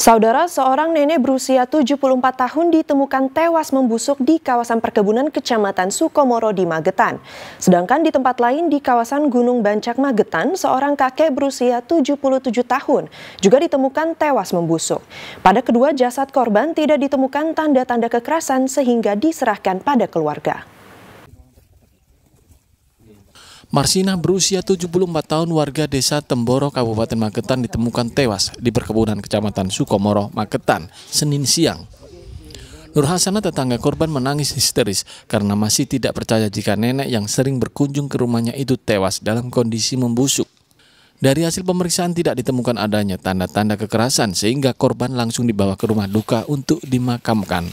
Saudara, seorang nenek berusia 74 tahun ditemukan tewas membusuk di kawasan perkebunan Kecamatan Sukomoro di Magetan. Sedangkan di tempat lain di kawasan Gunung Bancak Magetan, seorang kakek berusia 77 tahun juga ditemukan tewas membusuk. Pada kedua jasad korban tidak ditemukan tanda-tanda kekerasan sehingga diserahkan pada keluarga. Marsinah berusia 74 tahun warga desa Temboro, Kabupaten Magetan ditemukan tewas di perkebunan kecamatan Sukomoro, Magetan, Senin siang. Nur Hasanah tetangga korban menangis histeris karena masih tidak percaya jika nenek yang sering berkunjung ke rumahnya itu tewas dalam kondisi membusuk. Dari hasil pemeriksaan tidak ditemukan adanya tanda-tanda kekerasan sehingga korban langsung dibawa ke rumah duka untuk dimakamkan.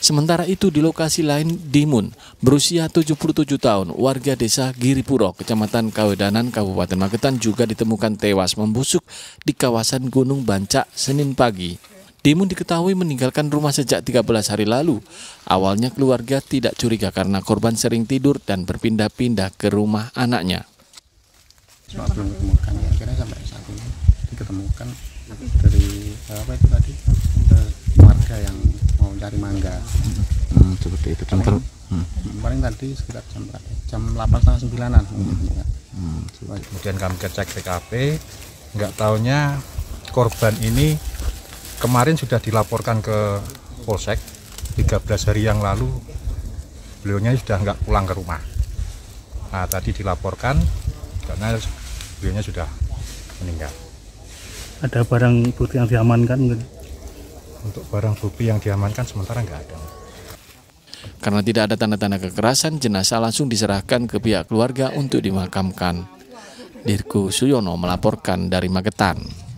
Sementara itu di lokasi lain Dimun, berusia 77 tahun, warga desa Giripuro, kecamatan Kawedanan, Kabupaten Magetan juga ditemukan tewas membusuk di kawasan Gunung Bancak Senin pagi. Dimun diketahui meninggalkan rumah sejak 13 hari lalu. Awalnya keluarga tidak curiga karena korban sering tidur dan berpindah-pindah ke rumah anaknya. Sampai ditemukan ya, sampai saat ini ditemukan dari eh, apa itu mencari mangga hmm, seperti itu jam paling, hmm. paling tadi sekitar jam berapa jam delapan setengah sembilanan hmm. hmm kemudian kami cek TKP nggak taunya korban ini kemarin sudah dilaporkan ke Polsek 13 hari yang lalu beliaunya sudah nggak pulang ke rumah nah tadi dilaporkan karena beliaunya sudah meninggal ada barang bukti yang diamankan mungkin untuk barang bukti yang diamankan sementara nggak ada. Karena tidak ada tanda-tanda kekerasan, jenazah langsung diserahkan ke pihak keluarga untuk dimakamkan. Dirku Suyono melaporkan dari Magetan.